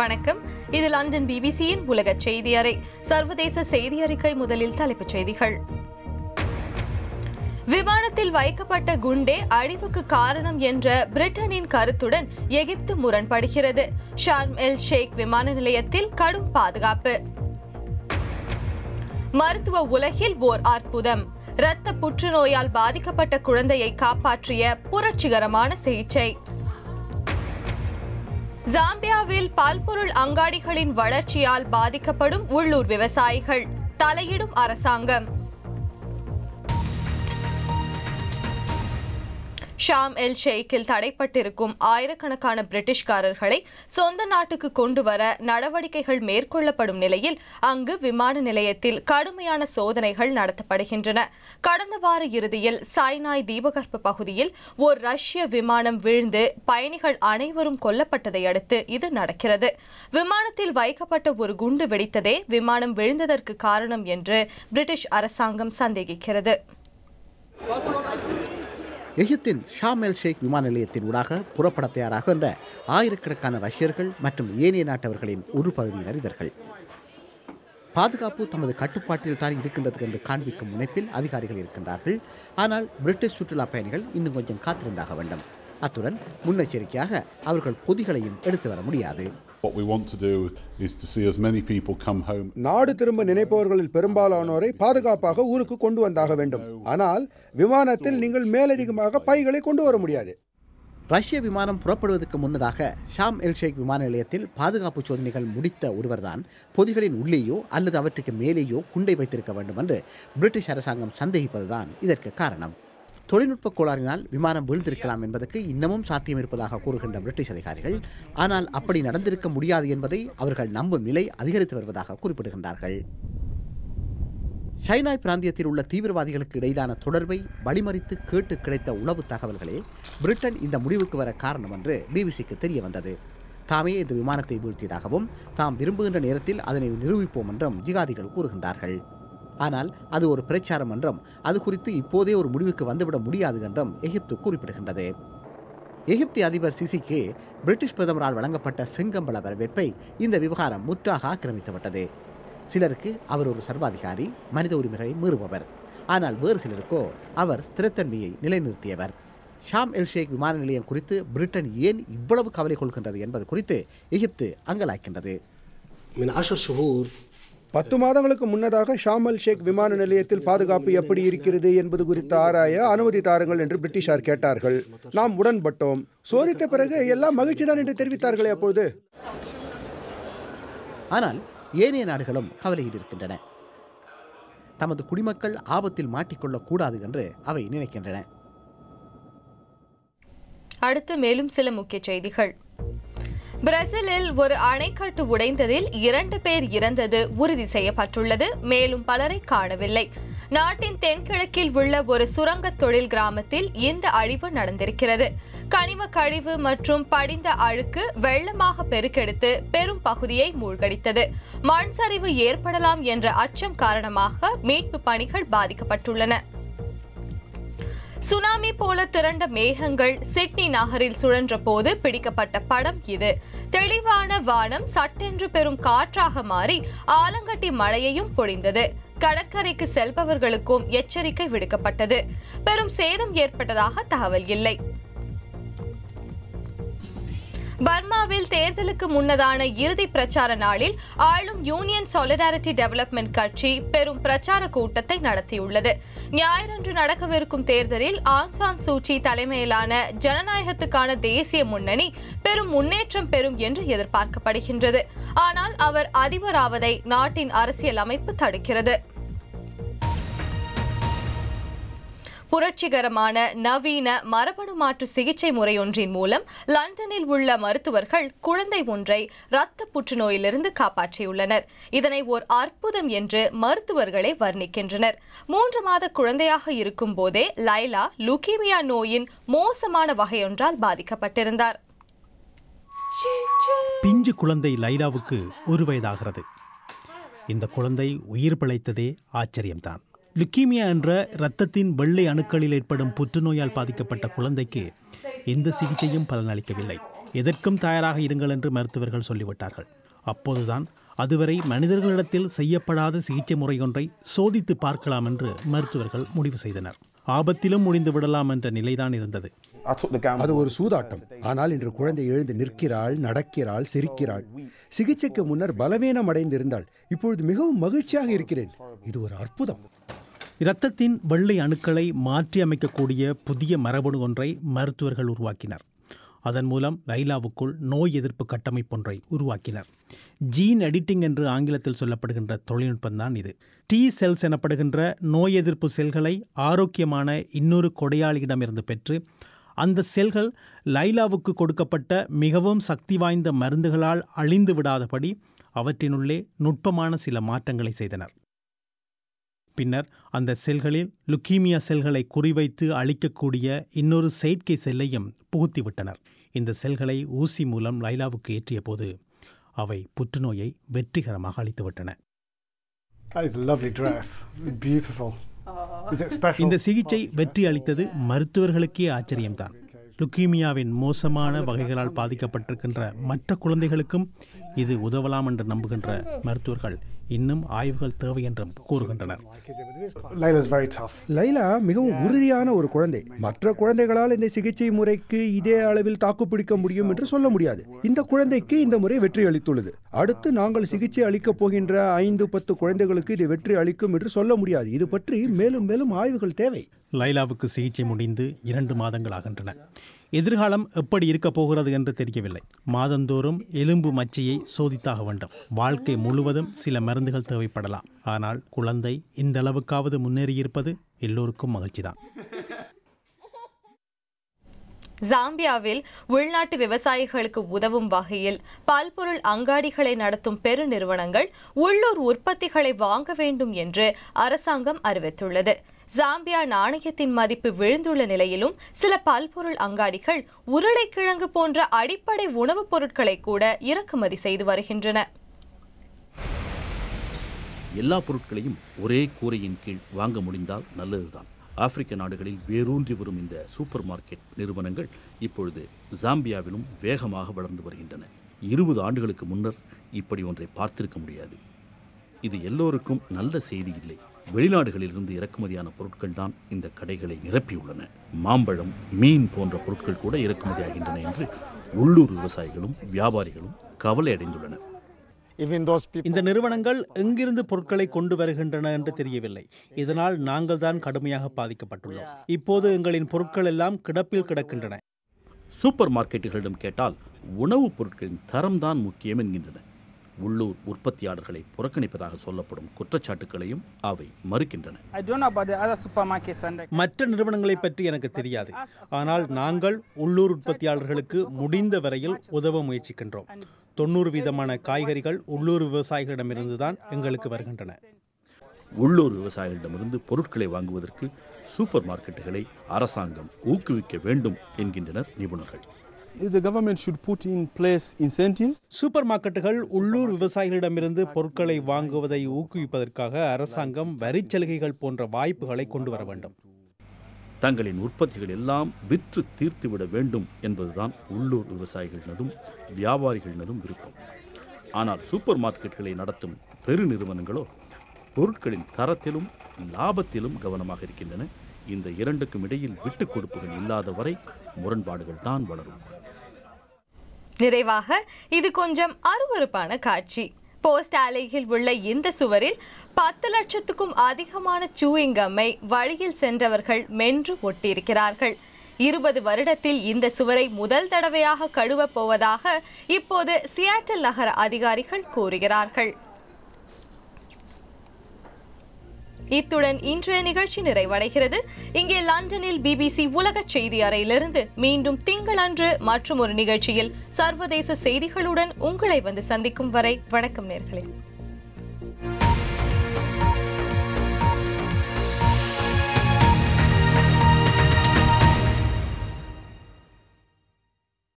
வணக்கம் இது லண்டன் பிபிசியின் உலக செய்தி அறை சர்வதேச செய்தி அறிக்கை முதலில் தலைப்புச் செய்திகள் விமானத்தில் வைக்கப்பட்ட குண்டே அழிவுக்கு காரணம் என்ற பிரிட்டனின் கருத்துடன் எகிப்து முரண்படுகிறது ஷார்ம் எல் ஷேக் விமான நிலையத்தில் கடும் பாதுகாப்பு மருத்துவ உலகில் ஓர் அற்புதம் இரத்த புற்றுநோயால் பாதிக்கப்பட்ட குழந்தையை காப்பாற்றிய புரட்சிகரமான சிகிச்சை ஜாம்பியாவில் பல்பொருள் அங்காடிகளின் வளர்ச்சியால் பாதிக்கப்படும் உள்ளூர் விவசாயிகள் தலையிடும் அரசாங்கம் ஷாம் எல் ஷேக்கில் தடைப்பட்டிருக்கும் ஆயிரக்கணக்கான பிரிட்டிஷ்காரர்களை சொந்த நாட்டுக்கு கொண்டு வர நடவடிக்கைகள் மேற்கொள்ளப்படும் நிலையில் அங்கு விமான நிலையத்தில் கடுமையான சோதனைகள் நடத்தப்படுகின்றன கடந்த வார இறுதியில் சாய்நாய் தீபகற்ப பகுதியில் ஓர் ரஷ்ய விமானம் வீழ்ந்து பயணிகள் அனைவரும் கொல்லப்பட்டதை அடுத்து இது நடக்கிறது விமானத்தில் வைக்கப்பட்ட ஒரு குண்டு வெடித்ததே விமானம் விழுந்ததற்கு காரணம் என்று பிரிட்டிஷ் அரசாங்கம் சந்தேகிக்கிறது எகிப்தின் ஷாம் எல் ஷேக் விமான நிலையத்தின் ஊடாக புறப்பட தயாராக என்ற ஆயிரக்கணக்கான ரஷ்யர்கள் மற்றும் ஏனைய நாட்டவர்களின் ஒரு பகுதியினர் இவர்கள் பாதுகாப்பு தமது கட்டுப்பாட்டில் தான் இருக்கின்றது என்று காண்பிக்கும் முனைப்பில் அதிகாரிகள் இருக்கின்றார்கள் ஆனால் பிரிட்டிஷ் சுற்றுலா பயணிகள் இன்னும் கொஞ்சம் காத்திருந்தாக வேண்டும் அத்துடன் முன்னெச்சரிக்கையாக அவர்கள் பொதிகளையும் எடுத்து வர முடியாது What we want to do is to see as many people come home. நாடு திரும்ப நினைப்பவர்களில் பெரும்பாலானோரை பாதுகாப்பாக ஊருக்கு கொண்டு வந்தாக வேண்டும் ஆனால் விமானத்தில் நீங்கள் மேலதிகமாக பைகளை கொண்டு வர முடியாது ரஷ்ய விமானம் புறப்படுவதற்கு முன்னதாக ஷாம் எல் ஷேக் விமான நிலையத்தில் பாதுகாப்பு சோதனைகள் முடித்த ஒருவர்தான் பொதிகளின் உள்ளேயோ அல்லது அவற்றுக்கு மேலேயோ குண்டை வைத்திருக்க வேண்டும் என்று பிரிட்டிஷ் அரசாங்கம் சந்தேகிப்பதுதான் இதற்கு காரணம் தொழில்நுட்ப கோளாறினால் விமானம் வீழ்ந்திருக்கலாம் என்பதற்கு இன்னமும் சாத்தியம் இருப்பதாக கூறுகின்ற பிரிட்டிஷ் அதிகாரிகள் ஆனால் அப்படி நடந்திருக்க முடியாது என்பதை அவர்கள் நம்பும் நிலை அதிகரித்து வருவதாக குறிப்பிடுகின்றார்கள் ஷைனாய் பிராந்தியத்தில் உள்ள தீவிரவாதிகளுக்கு இடையிலான தொடர்பை வழிமறித்து கேட்டு கிடைத்த உளவு தகவல்களே பிரிட்டன் இந்த முடிவுக்கு வர காரணம் என்று பிபிசிக்கு தெரிய வந்தது தாமே இந்த விமானத்தை வீழ்த்தியதாகவும் தாம் விரும்புகின்ற நேரத்தில் அதனை நிரூபிப்போம் என்றும் ஜிகாதிகள் கூறுகின்றார்கள் ஆனால் அது ஒரு பிரச்சாரம் என்றும் அது குறித்து இப்போதே ஒரு முடிவுக்கு வந்துவிட முடியாது என்றும் எகிப்து குறிப்பிடுகின்றது எகிப்தி அதிபர் சிசிக்கு பிரிட்டிஷ் பிரதமரால் வழங்கப்பட்ட செங்கம்பள வரவேற்பை இந்த விவகாரம் முற்றாக ஆக்கிரமித்துவிட்டது சிலருக்கு அவர் ஒரு சர்வாதிகாரி மனித உரிமைகளை மீறுபவர் ஆனால் வேறு சிலருக்கோ அவர் ஸ்திரத்தன்மையை நிலைநிறுத்தியவர் ஷாம் எல் ஷேக் விமான நிலையம் குறித்து பிரிட்டன் ஏன் இவ்வளவு கவலை கொள்கின்றது என்பது குறித்து எகிப்து அங்கலாய்க்கின்றது பத்து மாதங்களுக்கு முன்னதாக ஷாமல் ஷேக் விமான நிலையத்தில் பாதுகாப்பு எப்படி இருக்கிறது என்பது குறித்து ஆராய அனுமதி தாருங்கள் என்று பிரிட்டிஷார் கேட்டார்கள் நாம் உடன்பட்டோம் சோதித்த பிறகு எல்லாம் மகிழ்ச்சிதான் என்று தெரிவித்தார்களே அப்போது ஆனால் ஏனைய நாடுகளும் கவலையில் இருக்கின்றன தமது குடிமக்கள் ஆபத்தில் மாட்டிக்கொள்ளக் கூடாது என்று அவை நினைக்கின்றன அடுத்து மேலும் சில முக்கிய செய்திகள் பிரேசிலில் ஒரு அணைக்கட்டு உடைந்ததில் இரண்டு பேர் இறந்தது உறுதி செய்யப்பட்டுள்ளது மேலும் பலரை காணவில்லை நாட்டின் தென்கிழக்கில் உள்ள ஒரு சுரங்க தொழில் கிராமத்தில் இந்த அழிவு நடந்திருக்கிறது கனிம கழிவு மற்றும் படிந்த அழுக்கு வெள்ளமாக பெருக்கெடுத்து பெரும் பகுதியை மூழ்கடித்தது மண் சரிவு ஏற்படலாம் என்ற அச்சம் காரணமாக மீட்பு பணிகள் பாதிக்கப்பட்டுள்ளன சுனாமி போல திரண்ட மேகங்கள் சிட்னி நகரில் சுழன்ற போது பிடிக்கப்பட்ட படம் இது தெளிவான வானம் சட்டென்று பெரும் காற்றாக மாறி ஆலங்கட்டி மழையையும் பொழிந்தது கடற்கரைக்கு செல்பவர்களுக்கும் எச்சரிக்கை விடுக்கப்பட்டது பெரும் சேதம் ஏற்பட்டதாக தகவல் இல்லை பர்மாவில் தேர்தலுக்கு முன்னதான இறுதி பிரச்சார நாளில் ஆளும் யூனியன் சாலிடாரிட்டி டெவலப்மெண்ட் கட்சி பெரும் பிரச்சார கூட்டத்தை நடத்தியுள்ளது ஞாயிறன்று நடக்கவிருக்கும் தேர்தலில் ஆன்சான் சூச்சி தலைமையிலான ஜனநாயகத்துக்கான தேசிய முன்னணி பெரும் முன்னேற்றம் பெறும் என்று எதிர்பார்க்கப்படுகின்றது ஆனால் அவர் அதிபராவதை நாட்டின் அரசியல் அமைப்பு தடுக்கிறது புரட்சிகரமான நவீன மரபணு மாற்று சிகிச்சை முறையொன்றின் மூலம் லண்டனில் உள்ள மருத்துவர்கள் குழந்தை ஒன்றை இரத்த புற்றுநோயிலிருந்து காப்பாற்றியுள்ளனர் இதனை ஓர் அற்புதம் என்று மருத்துவர்களை வர்ணிக்கின்றனர் மூன்று மாத குழந்தையாக இருக்கும் போதே லைலா லுகீமியா நோயின் மோசமான வகையொன்றால் பாதிக்கப்பட்டிருந்தார் பிஞ்சு குழந்தை லைலாவுக்கு ஒரு வயதாகிறது இந்த குழந்தை உயிர் பிழைத்ததே ஆச்சரியம்தான் லுக்கீமியா என்ற இரத்தத்தின் வெள்ளை அணுக்களில் ஏற்படும் புற்றுநோயால் பாதிக்கப்பட்ட குழந்தைக்கு எந்த சிகிச்சையும் பலனளிக்கவில்லை எதற்கும் தயாராக இருங்கள் என்று மருத்துவர்கள் சொல்லிவிட்டார்கள் அப்போதுதான் அதுவரை மனிதர்களிடத்தில் செய்யப்படாத சிகிச்சை முறையொன்றை சோதித்து பார்க்கலாம் என்று மருத்துவர்கள் முடிவு செய்தனர் ஆபத்திலும் முடிந்து விடலாம் என்ற நிலைதான் இருந்தது அது ஒரு சூதாட்டம் ஆனால் இன்று குழந்தை எழுந்து நிற்கிறாள் நடக்கிறாள் சிரிக்கிறாள் சிகிச்சைக்கு முன்னர் பலவீனம் அடைந்திருந்தாள் இப்பொழுது மிகவும் மகிழ்ச்சியாக இருக்கிறேன் இது ஒரு அற்புதம் இரத்தத்தின் வெள்ளை அணுக்களை மாற்றி அமைக்கக்கூடிய புதிய மரபணு ஒன்றை மருத்துவர்கள் உருவாக்கினர் அதன் மூலம் லைலாவுக்குள் நோய் எதிர்ப்பு கட்டமைப்பொன்றை உருவாக்கினர் ஜீன் எடிட்டிங் என்று ஆங்கிலத்தில் சொல்லப்படுகின்ற தொழில்நுட்பம் தான் இது டி செல்ஸ் எனப்படுகின்ற நோய் எதிர்ப்பு செல்களை ஆரோக்கியமான இன்னொரு கொடையாளியிடமிருந்து பெற்று அந்த செல்கள் லைலாவுக்கு கொடுக்கப்பட்ட மிகவும் சக்தி வாய்ந்த மருந்துகளால் அழிந்து விடாதபடி அவற்றினுள்ளே நுட்பமான சில மாற்றங்களை செய்தனர் பின்னர் அந்த செல்களில் லுக்கீமியா செல்களை குறிவைத்து அழிக்கக்கூடிய இன்னொரு செயற்கை செல்லையும் புகுத்திவிட்டனர் இந்த செல்களை ஊசி மூலம் லைலாவுக்கு ஏற்றிய போது அவை புற்றுநோயை வெற்றிகரமாக அழித்துவிட்டன That is a lovely dress. Beautiful. இந்த சிகிச்சை வெற்றி அளித்தது மருத்துவர்களுக்கே ஆச்சரியம்தான் லுக்கீமியாவின் மோசமான வகைகளால் பாதிக்கப்பட்டிருக்கின்ற மற்ற குழந்தைகளுக்கும் இது உதவலாம் என்று நம்புகின்ற மருத்துவர்கள் இன்னும் ஆய்வுகள் தேவை என்றும் கூறுகின்றனர் லைலா மிகவும் உறுதியான ஒரு குழந்தை மற்ற குழந்தைகளால் இந்த சிகிச்சை முறைக்கு இதே அளவில் தாக்குப்பிடிக்க முடியும் என்று சொல்ல முடியாது இந்த குழந்தைக்கு இந்த முறை வெற்றி அளித்துள்ளது அடுத்து நாங்கள் சிகிச்சை அளிக்கப் போகின்ற ஐந்து பத்து குழந்தைகளுக்கு இது வெற்றி அளிக்கும் என்று சொல்ல முடியாது இது பற்றி மேலும் மேலும் ஆய்வுகள் தேவை லைலாவுக்கு சிகிச்சை முடிந்து இரண்டு மாதங்கள் ஆகின்றன எதிர்காலம் எப்படி இருக்கப் போகிறது என்று தெரியவில்லை மாதந்தோறும் எலும்பு மச்சியை சோதித்தாக வேண்டும் வாழ்க்கை முழுவதும் சில மருந்துகள் தேவைப்படலாம் ஆனால் குழந்தை இந்த அளவுக்காவது முன்னேறியிருப்பது எல்லோருக்கும் மகிழ்ச்சிதான் ஜாம்பியாவில் உள்நாட்டு விவசாயிகளுக்கு உதவும் வகையில் பால்பொருள் அங்காடிகளை நடத்தும் பெருநிறுவனங்கள் உள்ளூர் உற்பத்திகளை வாங்க வேண்டும் என்று அரசாங்கம் அறிவித்துள்ளது ஜாம்பியா நாணயத்தின் மதிப்பு விழுந்துள்ள நிலையிலும் சில பல்பொருள் அங்காடிகள் உருளைக்கிழங்கு போன்ற அடிப்படை உணவுப் பொருட்களை கூட இறக்குமதி செய்து வருகின்றன எல்லா பொருட்களையும் ஒரே கூரையின் கீழ் வாங்க முடிந்தால் நல்லதுதான் ஆப்பிரிக்க நாடுகளில் வேரூன்றி வரும் இந்த சூப்பர் மார்க்கெட் நிறுவனங்கள் இப்பொழுது ஜாம்பியாவிலும் வேகமாக வளர்ந்து வருகின்றன இருபது ஆண்டுகளுக்கு முன்னர் இப்படி ஒன்றை பார்த்திருக்க முடியாது இது எல்லோருக்கும் நல்ல செய்தி இல்லை வெளிநாடுகளிலிருந்து இறக்குமதியான பொருட்கள் தான் இந்த கடைகளை நிரப்பியுள்ளன மாம்பழம் மீன் போன்ற பொருட்கள் கூட இறக்குமதியாகின்றன என்று உள்ளூர் விவசாயிகளும் வியாபாரிகளும் கவலை அடைந்துள்ளனர் இந்த நிறுவனங்கள் எங்கிருந்து பொருட்களை கொண்டு வருகின்றன என்று தெரியவில்லை இதனால் நாங்கள் தான் கடுமையாக பாதிக்கப்பட்டுள்ளோம் இப்போது எங்களின் பொருட்கள் எல்லாம் கிடப்பில் கிடக்கின்றன சூப்பர் மார்க்கெட்டுகளிடம் கேட்டால் உணவுப் பொருட்களின் தரம் தான் முக்கியம் என்கின்றன உள்ளூர் உற்பத்தியாளர்களை புறக்கணிப்பதாக சொல்லப்படும் குற்றச்சாட்டுகளையும் அவை மறுக்கின்றன மற்ற நிறுவனங்களை பற்றி எனக்கு தெரியாது ஆனால் நாங்கள் உள்ளூர் உற்பத்தியாளர்களுக்கு முடிந்த வரையில் உதவ முயற்சிக்கின்றோம் தொண்ணூறு வீதமான காய்கறிகள் உள்ளூர் விவசாயிகளிடமிருந்து தான் எங்களுக்கு வருகின்றன உள்ளூர் விவசாயிகளிடமிருந்து பொருட்களை வாங்குவதற்கு சூப்பர் மார்க்கெட்டுகளை அரசாங்கம் ஊக்குவிக்க வேண்டும் என்கின்றனர் நிபுணர்கள் சூப்பர் மார்க்கெட்டுகள் உள்ளூர் விவசாயிகளிடமிருந்து பொருட்களை வாங்குவதை ஊக்குவிப்பதற்காக அரசாங்கம் வரி சலுகைகள் போன்ற வாய்ப்புகளை கொண்டு வர வேண்டும் தங்களின் உற்பத்திகள் எல்லாம் விற்று தீர்த்துவிட வேண்டும் என்பதுதான் உள்ளூர் விவசாயிகளினதும் வியாபாரிகளினதும் விருப்பம் ஆனால் சூப்பர் மார்க்கெட்டுகளை நடத்தும் பெருநிறுவனங்களோ பொருட்களின் தரத்திலும் லாபத்திலும் கவனமாக இருக்கின்றன இந்த இரண்டுக்கும் இடையில் விட்டுக் கொடுப்புகள் இல்லாத வரை முரண்பாடுகள் தான் வளரும் நிறைவாக இது கொஞ்சம் அருவறுப்பான காட்சி போஸ்ட் ஆலையில் உள்ள இந்த சுவரில் பத்து லட்சத்துக்கும் அதிகமான சூயிங்கம்மை வழியில் சென்றவர்கள் மென்று ஒட்டியிருக்கிறார்கள் இருபது வருடத்தில் இந்த சுவரை முதல் தடவையாக கழுவப் போவதாக இப்போது சியாட்டல் நகர அதிகாரிகள் கூறுகிறார்கள் இத்துடன் இன்றைய நிகழ்ச்சி நிறைவடைகிறது இங்கே லண்டனில் பிபிசி உலக செய்தி அறையிலிருந்து மீண்டும் திங்களன்று மற்றும் ஒரு நிகழ்ச்சியில் சர்வதேச செய்திகளுடன் உங்களை வந்து சந்திக்கும் வரை வணக்கம் நேர்களே